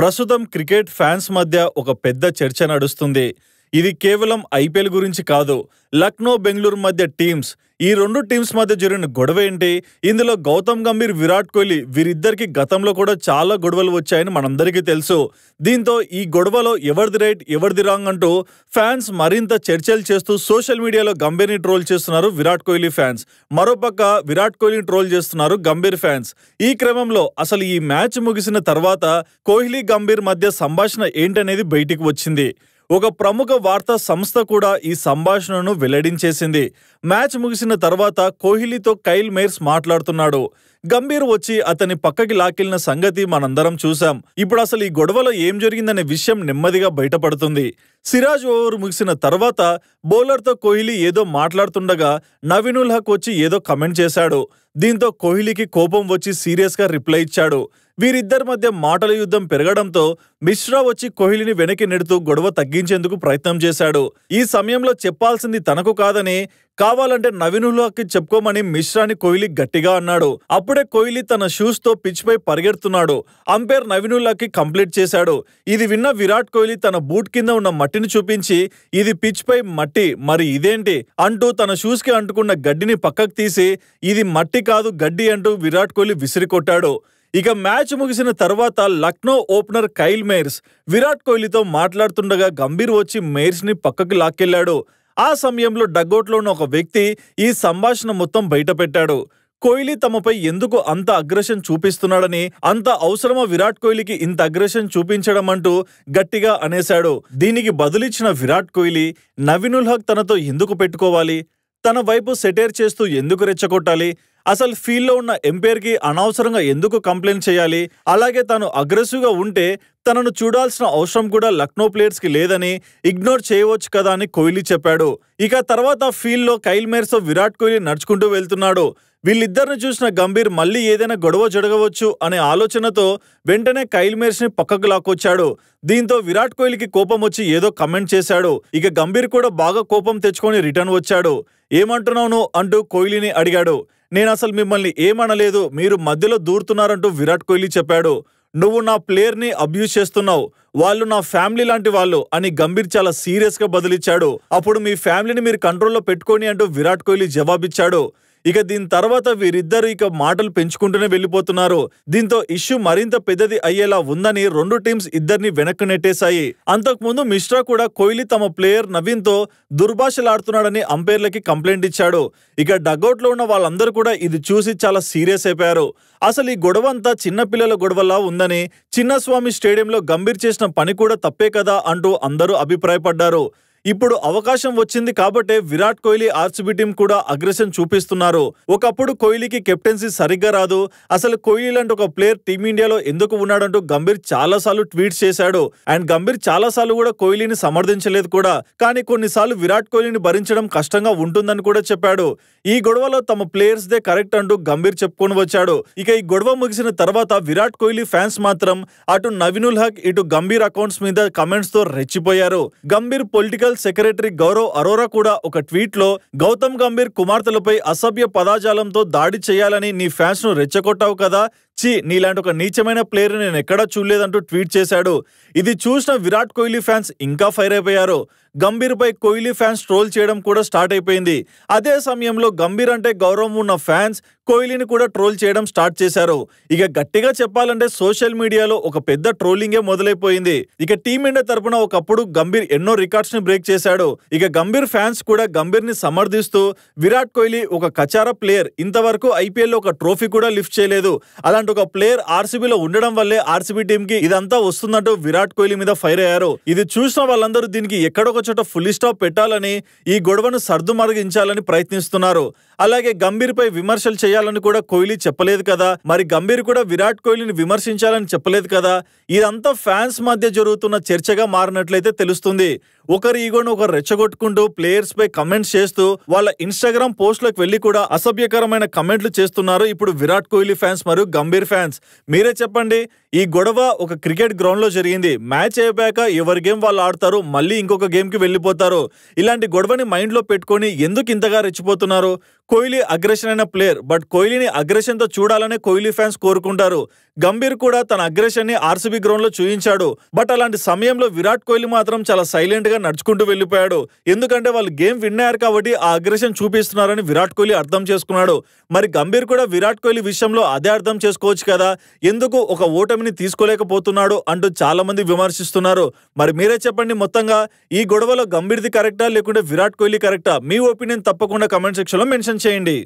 ప్రస్తుతం cricket fans మధ్య ఒక పెద్ద చర్చ నడుస్తుంది ఇది కేవలం ఐపీఎల్ గురించి కాదు లక్నో బెంగళూరు మధ్య టీమ్స్ ఈ రెండు టీమ్స్ మధ్య జరిగిన గొడవ ఏంటి ఇందులో గౌతమ్ గంభీర్ విరాట్ కోహ్లీ వీరిద్దరికి గతంలో కూడా చాలా గొడవలు వచ్చాయని మనందరికీ తెలుసు దీంతో ఈ గొడవలో ఎవరిది రైట్ ఎవరిది రాంగ్ అంటూ ఫ్యాన్స్ మరింత చర్చలు చేస్తూ సోషల్ మీడియాలో గంభీర్ని ట్రోల్ చేస్తున్నారు విరాట్ కోహ్లీ ఫ్యాన్స్ మరోపక్క విరాట్ కోహ్లీని ట్రోల్ చేస్తున్నారు గంభీర్ ఫ్యాన్స్ ఈ క్రమంలో అసలు ఈ మ్యాచ్ ముగిసిన తర్వాత కోహ్లీ గంభీర్ మధ్య సంభాషణ ఏంటనేది బయటికి వచ్చింది ఒక ప్రముఖ వార్తా సంస్థ కూడా ఈ సంభాషణను వెల్లడించేసింది మ్యాచ్ ముగిసిన తర్వాత కోహ్లీతో కైల్ మేర్స్ మాట్లాడుతున్నాడు గంభీర్ వచ్చి అతని పక్కకి లాకెళ్లిన సంగతి మనందరం చూశాం ఇప్పుడు అసలు ఈ గొడవలో ఏం జరిగిందనే విషయం నెమ్మదిగా బయటపడుతుంది సిరాజ్ ఓవర్ ముగిసిన తర్వాత బౌలర్తో కోహ్లీ ఏదో మాట్లాడుతుండగా నవీనుల్ హక్ వచ్చి ఏదో కమెంట్ చేశాడు దీంతో కోహ్లీకి కోపం వచ్చి సీరియస్గా రిప్లై ఇచ్చాడు వీరిద్దరి మధ్య మాటల యుద్ధం పెరగడంతో మిశ్రా వచ్చి కోహ్లీని వెనక్కి నెడుతూ గొడవ తగ్గించేందుకు ప్రయత్నం చేశాడు ఈ సమయంలో చెప్పాల్సింది తనకు కాదని కావాలంటే నవీనులకి చెప్పుకోమని మిశ్రాని కోహ్లీ గట్టిగా అన్నాడు అప్పుడే కోహ్లీ తన షూస్ తో పిచ్ పై పరిగెడుతున్నాడు అంపైర్ నవీనులకి కంప్లీట్ చేశాడు ఇది విన్న విరాట్ కోహ్లీ తన బూట్ కింద ఉన్న మట్టిని చూపించి ఇది పిచ్ పై మట్టి మరి ఇదేంటి అంటూ తన షూస్ కి అంటుకున్న గడ్డిని పక్కకు తీసి ఇది మట్టి కాదు గడ్డి అంటూ విరాట్ కోహ్లీ విసిరికొట్టాడు ఇక మ్యాచ్ ముగిసిన తర్వాత Lucknow opener Kyle Mayers Virat కోహ్లీతో మాట్లాడుతుండగా గంభీర్ వచ్చి మేర్స్ని పక్కకు లాక్కెళ్లాడు ఆ సమయంలో డగ్గౌట్లో ఉన్న ఒక వ్యక్తి ఈ సంభాషణ మొత్తం బయటపెట్టాడు కోహ్లీ తమపై ఎందుకు అంత అగ్రెషన్ చూపిస్తున్నాడని అంత అవసరమో విరాట్ కోహ్లీకి ఇంత అగ్రెషన్ చూపించడం అంటూ గట్టిగా అనేశాడు దీనికి బదులిచ్చిన విరాట్ కోహ్లీ నవీనుల్ హక్ తనతో ఎందుకు పెట్టుకోవాలి తన వైపు సెటైర్ చేస్తూ ఎందుకు రెచ్చగొట్టాలి అసలు ఫీల్డ్లో ఉన్న ఎంపైర్కి అనవసరంగా ఎందుకు కంప్లైంట్ చేయాలి అలాగే తను అగ్రెసివ్గా ఉంటే తనను చూడాల్సిన అవసరం కూడా లక్నో ప్లేయర్స్కి లేదని ఇగ్నోర్ చేయవచ్చు కదా అని కోహ్లీ చెప్పాడు ఇక తర్వాత ఫీల్డ్లో కైల్ మేర్సో విరాట్ కోహ్లీ నడుచుకుంటూ వెళ్తున్నాడు వీళ్ళిద్దరిని చూసిన గంభీర్ మళ్ళీ ఏదైనా గొడవ జరగవచ్చు అనే ఆలోచనతో వెంటనే కైల్ మేర్స్ని పక్కకు లాక్కొచ్చాడు దీంతో విరాట్ కోహ్లీకి కోపం వచ్చి ఏదో కమెంట్ చేశాడు ఇక గంభీర్ కూడా బాగా కోపం తెచ్చుకొని రిటర్న్ వచ్చాడు ఏమంటున్నావు నువ్వు అంటూ కోహ్లీని అడిగాడు నేను అసలు మిమ్మల్ని ఏమనలేదు మీరు మధ్యలో దూరుతున్నారంటూ విరాట్ కోహ్లీ చెప్పాడు నువ్వు నా ప్లేయర్ని అబ్యూజ్ చేస్తున్నావు వాళ్ళు నా ఫ్యామిలీ లాంటి వాళ్ళు అని గంభీర్ చాలా సీరియస్గా బదిలిచ్చాడు అప్పుడు మీ ఫ్యామిలీని మీరు కంట్రోల్లో పెట్టుకోని అంటూ విరాట్ కోహ్లీ జవాబిచ్చాడు ఇక దీని తర్వాత వీరిద్దరు ఇక మాటలు పెంచుకుంటూనే వెళ్ళిపోతున్నారు దీంతో ఇష్యూ మరింత పెద్దది అయ్యేలా ఉందని రెండు టీమ్స్ ఇద్దరిని వెనక్కి నెట్టేశాయి అంతకుముందు మిశ్రా కూడా కోహ్లీ తమ ప్లేయర్ నవీన్ తో దుర్భాషలాడుతున్నాడని అంపైర్లకి కంప్లైంట్ ఇచ్చాడు ఇక డగౌట్ లో ఉన్న వాళ్ళందరూ కూడా ఇది చూసి చాలా సీరియస్ అయిపోయారు అసలు ఈ గొడవ అంతా చిన్నపిల్లల గొడవలా ఉందని చిన్నస్వామి స్టేడియంలో గంభీర్ చేసిన పని కూడా తప్పే కదా అంటూ అందరూ అభిప్రాయపడ్డారు ఇప్పుడు అవకాశం వచ్చింది కాబట్టే విరాట్ కోహ్లీ ఆర్సీబీ టీం కూడా అగ్రెషన్ చూపిస్తున్నారు ఒకప్పుడు కోహ్లీకి కెప్టెన్సీ సరిగ్గా రాదు అసలు కోహ్లీ లాంటి ఒక ప్లేయర్ టీమిండియాలో ఎందుకు ఉన్నాడంటూ గంభీర్ చాలాసార్లు ట్వీట్ చేశాడు అండ్ గంభీర్ చాలాసార్లు కూడా కోహ్లీని సమర్థించలేదు కూడా కానీ కొన్నిసార్లు విరాట్ కోహ్లీని భరించడం కష్టంగా ఉంటుందని కూడా చెప్పాడు ఈ గొడవలో తమ ప్లేయర్స్ దే కరెక్ట్ అంటూ గంభీర్ చెప్పుకొని వచ్చాడు ఇక ఈ గొడవ ముగిసిన తర్వాత విరాట్ కోహ్లీ ఫ్యాన్స్ మాత్రం అటు నవీనుల్ హక్ ఇటు గంభీర్ అకౌంట్స్ మీద కమెంట్స్ తో రెచ్చిపోయారు Gambhir political general secretary Gaurav Arora కూడా ఒక ట్వీట్లో గౌతమ్ గంభీర్ కుమార్తెలపై అసభ్య పదాజాలంతో దాడి చేయాలని నీ ఫ్యాన్స్ను రెచ్చగొట్టావు కదా చి నీలాంటి ఒక నీచమైన ప్లేయర్ నేను ఎక్కడా చూడలేదంటూ ట్వీట్ చేశాడు ఇది చూసిన విరాట్ కోహ్లీ ఫ్యాన్స్ ఇంకా ఫైర్ అయిపోయారు గంభీర్పై కోహ్లీ ఫ్యాన్స్ ట్రోల్ చేయడం కూడా స్టార్ట్ అయిపోయింది అదే సమయంలో గంభీర్ అంటే గౌరవం ఉన్న ఫ్యాన్స్ కోహ్లీని కూడా ట్రోల్ చేయడం స్టార్ట్ చేశారు ఇక గట్టిగా చెప్పాలంటే సోషల్ మీడియాలో ఒక పెద్ద ట్రోలింగే మొదలైపోయింది ఇక టీమిండియా తరపున ఒకప్పుడు గంభీర్ ఎన్నో రికార్డ్స్ ని బ్రేక్ చేశాడు ఇక గంభీర్ ఫ్యాన్స్ కూడా గంభీర్ ని సమర్థిస్తూ విరాట్ కోహ్లీ ఒక కచార ప్లేయర్ ఇంతవరకు ఐపీఎల్లో ఒక ట్రోఫీ కూడా లిఫ్ట్ చేయలేదు అలాంటి ఇలాంటి ఒక ప్లేయర్ లో ఉండడం వల్లే ఆర్సీబీ టీమ్ కి ఇదంతా వస్తుందంటూ విరాట్ కోహ్లీ మీద ఫైర్ అయ్యారు ఇది చూసిన వాళ్ళందరూ దీనికి ఎక్కడొక చోట ఫుల్ స్టాప్ పెట్టాలని ఈ గొడవను సర్దుమరిగించాలని ప్రయత్నిస్తున్నారు అలాగే గంభీర్ పై విమర్శలు చేయాలని కూడా కోహ్లీ చెప్పలేదు కదా మరి గంభీర్ కూడా విరాట్ కోహ్లీని విమర్శించాలని చెప్పలేదు కదా ఇదంతా ఫ్యాన్స్ మధ్య జరుగుతున్న చర్చగా మారినట్లయితే తెలుస్తుంది ఒకరి ఈగోను ఒకరు రెచ్చగొట్టుకుంటూ ప్లేయర్స్ పై కమెంట్స్ చేస్తూ వాళ్ళ ఇన్స్టాగ్రామ్ పోస్ట్లకు వెళ్లి కూడా అసభ్యకరమైన కమెంట్లు చేస్తున్నారు ఇప్పుడు విరాట్ కోహ్లీ ఫ్యాన్స్ మరియు గంభీర్ గంభీర్ ఫ్యాన్స్ మీరే చెప్పండి ఈ గొడవ ఒక క్రికెట్ గ్రౌండ్లో జరిగింది మ్యాచ్ అయిపోయాక ఎవరి గేమ్ వాళ్ళు ఆడతారు మళ్ళీ ఇంకొక గేమ్కి వెళ్ళిపోతారు ఇలాంటి గొడవని మైండ్లో పెట్టుకొని ఎందుకు ఇంతగా రెచ్చిపోతున్నారు కోహ్లీ అగ్రెషన్ అయిన ప్లేయర్ బట్ కోహ్లీని తో చూడాలనే కోహ్లీ ఫ్యాన్స్ కోరుకుంటారు గంభీర్ కూడా తన ని ఆర్సీబీ గ్రౌండ్లో చూయించాడు బట్ అలాంటి సమయంలో విరాట్ కోహ్లీ మాత్రం చాలా సైలెంట్గా నడుచుకుంటూ వెళ్ళిపోయాడు ఎందుకంటే వాళ్ళు గేమ్ విన్ అయ్యారు కాబట్టి ఆ అగ్రెషన్ చూపిస్తున్నారని విరాట్ కోహ్లీ అర్థం చేసుకున్నాడు మరి గంభీర్ కూడా విరాట్ కోహ్లీ విషయంలో అదే అర్థం చేసుకోవచ్చు కదా ఎందుకు ఒక ఓటమి కూటమిని తీసుకోలేకపోతున్నాడు అంటూ చాలా మంది విమర్శిస్తున్నారు మరి మీరే చెప్పండి మొత్తంగా ఈ గొడవలో గంభీర్ది కరెక్టా లేకుంటే విరాట్ కోహ్లీ కరెక్టా మీ ఒపీనియన్ తప్పకుండా కమెంట్ సెక్షన్లో మెన్షన్ చేయండి